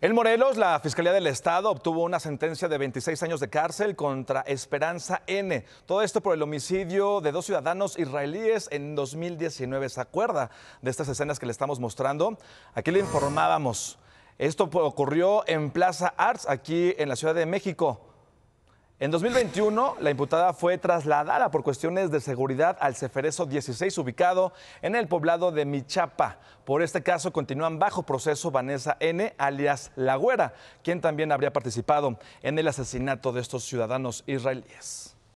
En Morelos, la Fiscalía del Estado obtuvo una sentencia de 26 años de cárcel contra Esperanza N. Todo esto por el homicidio de dos ciudadanos israelíes en 2019. ¿Se acuerda de estas escenas que le estamos mostrando? Aquí le informábamos. Esto ocurrió en Plaza Arts, aquí en la Ciudad de México. En 2021, la imputada fue trasladada por cuestiones de seguridad al Ceferezo 16, ubicado en el poblado de Michapa. Por este caso, continúan bajo proceso Vanessa N., alias La Güera, quien también habría participado en el asesinato de estos ciudadanos israelíes.